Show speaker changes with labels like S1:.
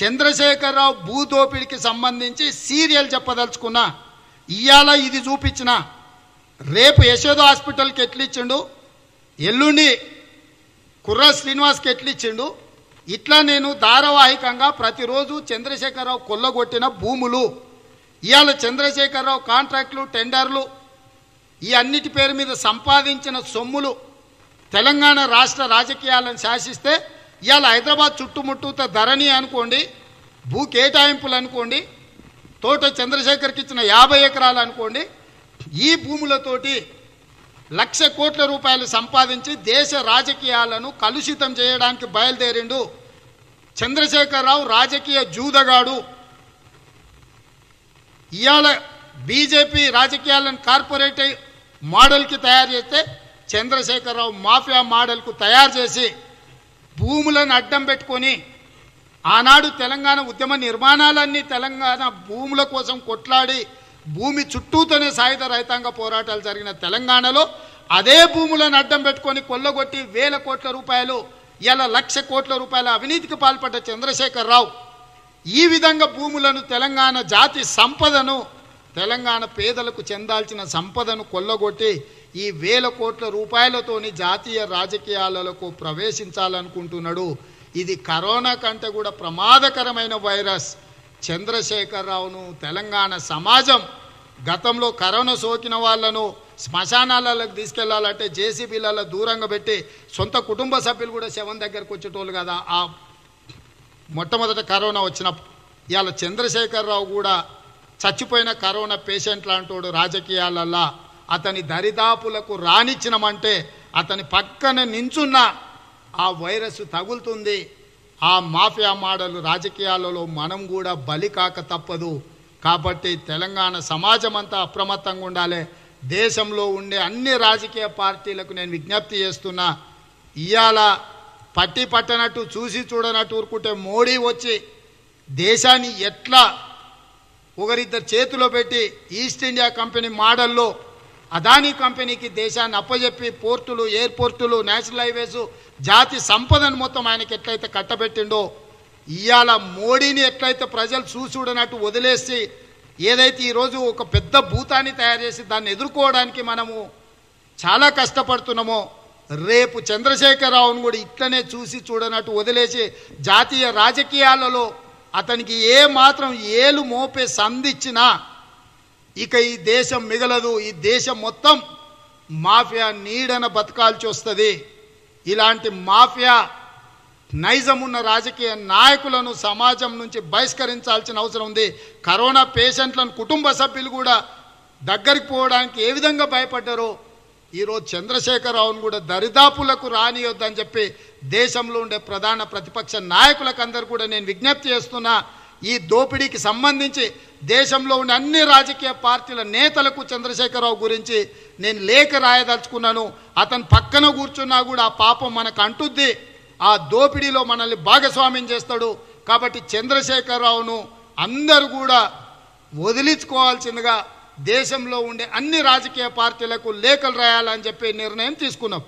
S1: చంద్రశేఖరరావు భూదోపిడికి సంబంధించి సీరియల్ చెప్పదలుచుకున్నా ఇవాళ ఇది చూపించిన రేపు యశోద హాస్పిటల్కి ఎట్లిచ్చిండు ఎల్లుండి కుర్ర శ్రీనివాస్కి ఎట్లిచ్చిండు ఇట్లా నేను ధారావాహికంగా ప్రతిరోజు చంద్రశేఖరరావు కొల్లగొట్టిన భూములు ఇవాళ చంద్రశేఖరరావు కాంట్రాక్టులు టెండర్లు ఈ అన్నిటి పేరు మీద సంపాదించిన సొమ్ములు తెలంగాణ రాష్ట్ర రాజకీయాలను శాసిస్తే ఇవాళ హైదరాబాద్ చుట్టుముట్టూత ధరణి అనుకోండి భూ కేటాయింపులు అనుకోండి తోట చంద్రశేఖర్కి ఇచ్చిన యాభై ఎకరాలు అనుకోండి ఈ భూములతోటి లక్ష కోట్ల రూపాయలు సంపాదించి దేశ రాజకీయాలను కలుషితం చేయడానికి బయలుదేరిండు చంద్రశేఖరరావు రాజకీయ జూదగాడు ఇవాళ బీజేపీ రాజకీయాలను కార్పొరేట్ మోడల్కి తయారు చేస్తే చంద్రశేఖరరావు మాఫియా మోడల్కు తయారు చేసి భూములను అడ్డం పెట్టుకొని ఆనాడు తెలంగాణ ఉద్యమ నిర్మాణాలన్నీ తెలంగాణ భూముల కోసం కొట్లాడి భూమి చుట్టూతోనే సాయుధ రైతాంగ పోరాటాలు జరిగిన తెలంగాణలో అదే భూములను అడ్డం పెట్టుకొని కొల్లగొట్టి వేల కోట్ల రూపాయలు ఇలా లక్ష కోట్ల రూపాయల అవినీతికి పాల్పడ్డ చంద్రశేఖరరావు ఈ విధంగా భూములను తెలంగాణ జాతి సంపదను తెలంగాణ పేదలకు చెందాల్సిన సంపదను కొల్లగొట్టి ఈ వేల కోట్ల రూపాయలతోని జాతీయ రాజకీయాలకు ప్రవేశించాలనుకుంటున్నాడు ఇది కరోనా కంటే కూడా ప్రమాదకరమైన వైరస్ చంద్రశేఖరరావును తెలంగాణ సమాజం గతంలో కరోనా సోకిన వాళ్ళను శ్మశానాలకు తీసుకెళ్లాలంటే జేసీబీలలో దూరంగా పెట్టి సొంత కుటుంబ సభ్యులు కూడా శవం దగ్గరకు వచ్చేటోళ్ళు కదా ఆ మొట్టమొదట కరోనా వచ్చిన ఇవాళ చంద్రశేఖరరావు కూడా చచ్చిపోయిన కరోనా పేషెంట్ లాంటోడు రాజకీయాలల్లా అతని దరిదాపులకు రానిచ్చినమంటే అతని పక్కన నించున్న ఆ వైరస్ తగులుతుంది ఆ మాఫియా మాడలు రాజకీయాలలో మనం కూడా బలి కాక తప్పదు కాబట్టి తెలంగాణ సమాజం అంతా అప్రమత్తంగా ఉండాలి దేశంలో ఉండే అన్ని రాజకీయ పార్టీలకు నేను విజ్ఞప్తి చేస్తున్నా ఇవాళ పట్టి పట్టనట్టు చూసి చూడనట్టు ఊరుకుంటే మోడీ వచ్చి దేశాన్ని ఎట్లా ఒకరిద్దరు చేతిలో పెట్టి ఈస్ట్ ఇండియా కంపెనీ మోడల్లో అదానీ కంపెనీకి దేశాన్ని అప్పజెప్పి పోర్టులు ఎయిర్పోర్టులు నేషనల్ హైవేస్ జాతి సంపదను మొత్తం ఆయనకి ఎట్లయితే కట్టబెట్టిండో ఇవాళ మోడీని ఎట్లయితే ప్రజలు చూసుడనట్టు వదిలేసి ఏదైతే ఈరోజు ఒక పెద్ద భూతాన్ని తయారు చేసి దాన్ని ఎదుర్కోవడానికి మనము చాలా కష్టపడుతున్నామో రేపు చంద్రశేఖరరావును కూడా ఇట్లనే చూసి చూడనట్టు వదిలేసి జాతీయ రాజకీయాలలో అతనికి ఏ మాత్రం ఏలు మోపే సంధిచ్చినా ఇక ఈ దేశం మిగలదు ఈ దేశం మొత్తం మాఫియా నీడన బతకాల్చి వస్తుంది ఇలాంటి మాఫియా నైజం ఉన్న రాజకీయ నాయకులను సమాజం నుంచి బహిష్కరించాల్సిన అవసరం ఉంది కరోనా పేషెంట్లను కుటుంబ సభ్యులు కూడా దగ్గరికి పోవడానికి ఏ విధంగా భయపడ్డారో ఈరోజు చంద్రశేఖరరావును కూడా దరిదాపులకు రానియొద్దని చెప్పి దేశంలో ఉండే ప్రధాన ప్రతిపక్ష నాయకులకు అందరు కూడా నేను విజ్ఞప్తి చేస్తున్నా ఈ దోపిడీకి సంబంధించి దేశంలో ఉన్న అన్ని రాజకీయ పార్టీల నేతలకు చంద్రశేఖరరావు గురించి నేను లేఖ రాయదలుచుకున్నాను అతను పక్కన కూర్చున్నా కూడా ఆ పాపం మనకు అంటుద్ది ఆ దోపిడీలో మనల్ని భాగస్వామ్యం చేస్తాడు కాబట్టి చంద్రశేఖరరావును అందరూ కూడా వదిలించుకోవాల్సిందిగా దేశంలో ఉండే అన్ని రాజకీయ పార్టీలకు లేఖలు రాయాలని చెప్పి నిర్ణయం తీసుకున్నాం